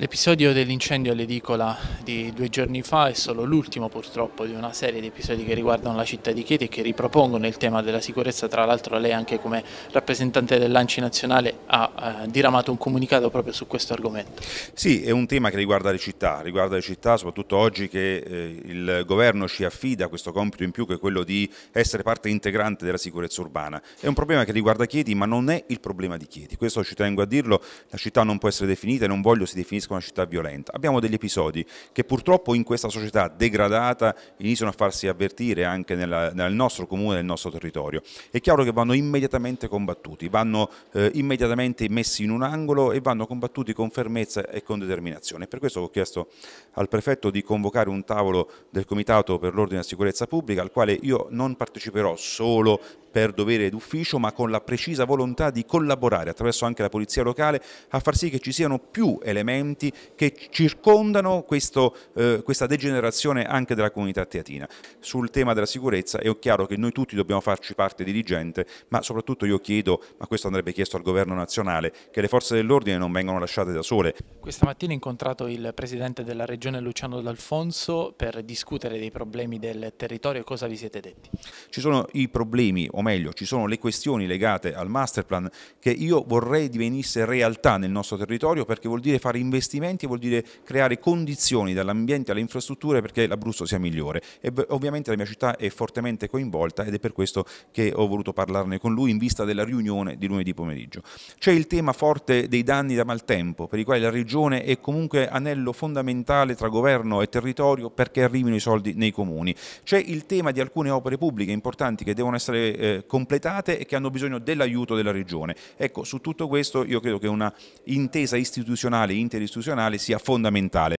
L'episodio dell'incendio all'edicola di due giorni fa è solo l'ultimo purtroppo di una serie di episodi che riguardano la città di Chieti e che ripropongono il tema della sicurezza, tra l'altro lei anche come rappresentante dell'Anci Nazionale ha eh, diramato un comunicato proprio su questo argomento. Sì, è un tema che riguarda le città, riguarda le città soprattutto oggi che eh, il governo ci affida questo compito in più che è quello di essere parte integrante della sicurezza urbana. È un problema che riguarda Chieti ma non è il problema di Chieti, questo ci tengo a dirlo, la città non può essere definita e non voglio si definisca costruisca una città violenta. Abbiamo degli episodi che purtroppo in questa società degradata iniziano a farsi avvertire anche nella, nel nostro comune, nel nostro territorio. È chiaro che vanno immediatamente combattuti, vanno eh, immediatamente messi in un angolo e vanno combattuti con fermezza e con determinazione. Per questo ho chiesto al prefetto di convocare un tavolo del Comitato per l'ordine e la sicurezza pubblica al quale io non parteciperò solo per dovere d'ufficio, ma con la precisa volontà di collaborare attraverso anche la polizia locale a far sì che ci siano più elementi che circondano questo, eh, questa degenerazione anche della comunità teatina. Sul tema della sicurezza è chiaro che noi tutti dobbiamo farci parte dirigente, ma soprattutto io chiedo, ma questo andrebbe chiesto al governo nazionale, che le forze dell'ordine non vengano lasciate da sole. Questa mattina ho incontrato il presidente della regione Luciano D'Alfonso per discutere dei problemi del territorio, cosa vi siete detti? Ci sono i problemi, o meglio meglio, ci sono le questioni legate al masterplan che io vorrei divenisse realtà nel nostro territorio perché vuol dire fare investimenti, vuol dire creare condizioni dall'ambiente alle infrastrutture perché l'Abruzzo sia migliore. E ovviamente la mia città è fortemente coinvolta ed è per questo che ho voluto parlarne con lui in vista della riunione di lunedì pomeriggio. C'è il tema forte dei danni da maltempo per i quali la regione è comunque anello fondamentale tra governo e territorio perché arrivino i soldi nei comuni. C'è il tema di alcune opere pubbliche importanti che devono essere eh, eh, completate e che hanno bisogno dell'aiuto della Regione. Ecco, su tutto questo io credo che una intesa istituzionale, interistituzionale sia fondamentale.